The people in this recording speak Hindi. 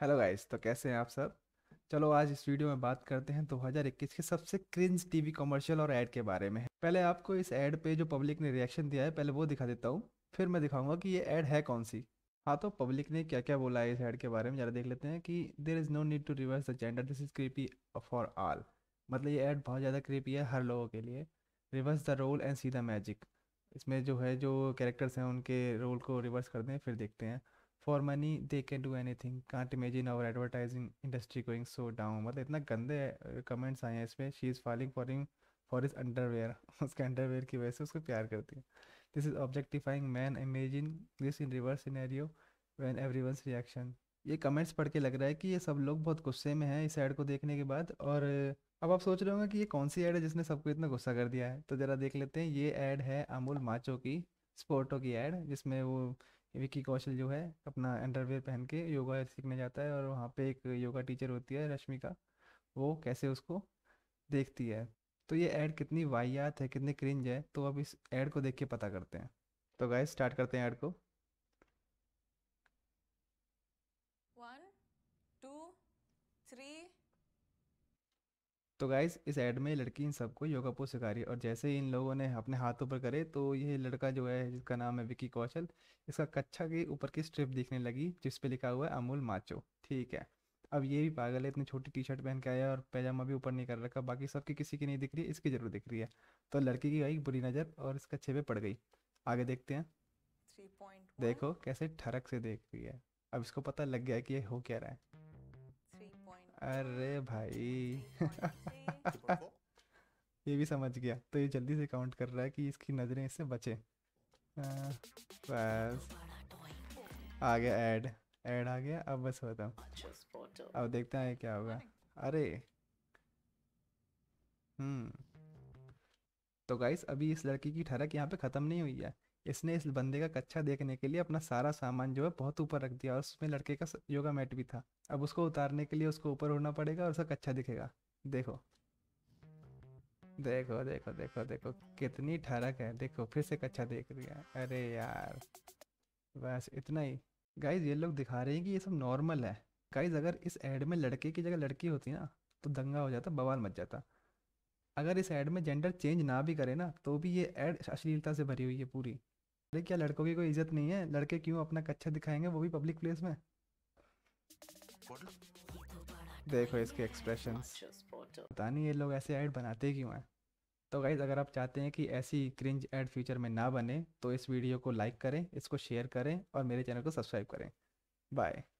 हेलो गाइस तो कैसे हैं आप सब चलो आज इस वीडियो में बात करते हैं 2021 के सबसे क्रिंज टीवी कमर्शियल और ऐड के बारे में पहले आपको इस ऐड पे जो पब्लिक ने रिएक्शन दिया है पहले वो दिखा देता हूँ फिर मैं दिखाऊंगा कि ये ऐड है कौन सी हाँ तो पब्लिक ने क्या क्या बोला है इस ऐड के बारे में ज़रा देख लेते हैं कि there is no need to reverse the gender this is creepy for all मतलब ये ऐड बहुत ज़्यादा क्रीपी है हर लोगों के लिए reverse the role and see the magic इसमें जो है जो कैरेक्टर्स हैं उनके रोल को रिवर्स कर दें फिर देखते हैं for money they can do anything can't imagine our advertising industry going so down मतलब इतना गंदे कमेंट्स आए हैं इसमें she is falling for for his underwear उसके अंडरवेयर की वजह से उसको प्यार करती है this is objectifying man imagine this in reverse scenario when every reaction ये कमेंट्स पढ़ के लग रहा है कि ये सब लोग बहुत गुस्से में हैं इस ऐड को देखने के बाद और अब आप सोच रहे होंगे कि ये कौन सी ऐड है जिसने सबको इतना गुस्सा कर दिया है तो ज़रा देख लेते हैं ये ऐड है अमूल माचो की स्पोर्टो की एड जिसमें वो विक्की कौशल जो है अपना अंडरवेयर पहन के योगा सीखने जाता है और वहाँ पे एक योगा टीचर होती है रश्मि का वो कैसे उसको देखती है तो ये ऐड कितनी वाहियात है कितनी क्रिंज है तो अब इस ऐड को देख के पता करते हैं तो गाय स्टार्ट करते हैं ऐड को तो गाइस इस एड में लड़की इन सबको योगा पोज सिखा रही है और जैसे ही इन लोगों ने अपने हाथ ऊपर करे तो ये लड़का जो है जिसका नाम है विकी कौशल इसका कच्छा के ऊपर की स्ट्रिप दिखने लगी जिस पे लिखा हुआ है अमूल माचो ठीक है अब ये भी पागल है इतनी छोटी टी शर्ट पहन के आया और पैजामा भी ऊपर नहीं कर रखा बाकी सबकी किसी की नहीं दिख रही है इसकी जरूर दिख रही है तो लड़की की आई बुरी नज़र और इसका छः पे पड़ गई आगे देखते हैं देखो कैसे ठरक से देख रही है अब इसको पता लग गया कि ये हो क्या रहा है अरे भाई ये भी समझ गया तो ये जल्दी से काउंट कर रहा है कि इसकी नज़रें इससे बचे बस आ गया एड एड आ गया अब बस बताओ अब देखते हैं क्या होगा अरे हम्म तो गाइस अभी इस लड़की की ठहरक यहाँ पे ख़त्म नहीं हुई है इसने इस बंदे का कच्चा देखने के लिए अपना सारा सामान जो है बहुत ऊपर रख दिया और उसमें लड़के का योगा मैट भी था अब उसको उतारने के लिए उसको ऊपर होना पड़ेगा और उसका कच्चा दिखेगा देखो देखो देखो देखो देखो कितनी ठरक है देखो फिर से कच्चा देख रही है अरे यार बस इतना ही गाइज ये लोग दिखा रहे हैं कि ये सब नॉर्मल है गाइज अगर इस एड में लड़के की जगह लड़की होती ना तो दंगा हो जाता बवाल मच जाता अगर इस एड में जेंडर चेंज ना भी करे ना तो भी ये एड अश्लीलता से भरी हुई है पूरी अरे क्या लड़कों की कोई इज्जत नहीं है लड़के क्यों अपना कच्चा दिखाएंगे वो भी पब्लिक प्लेस में देखो इसके एक्सप्रेशन पता नहीं ये लोग ऐसे ऐड बनाते क्यों हैं तो गाइज़ अगर आप चाहते हैं कि ऐसी क्रिंज ऐड फ्यूचर में ना बने तो इस वीडियो को लाइक करें इसको शेयर करें और मेरे चैनल को सब्सक्राइब करें बाय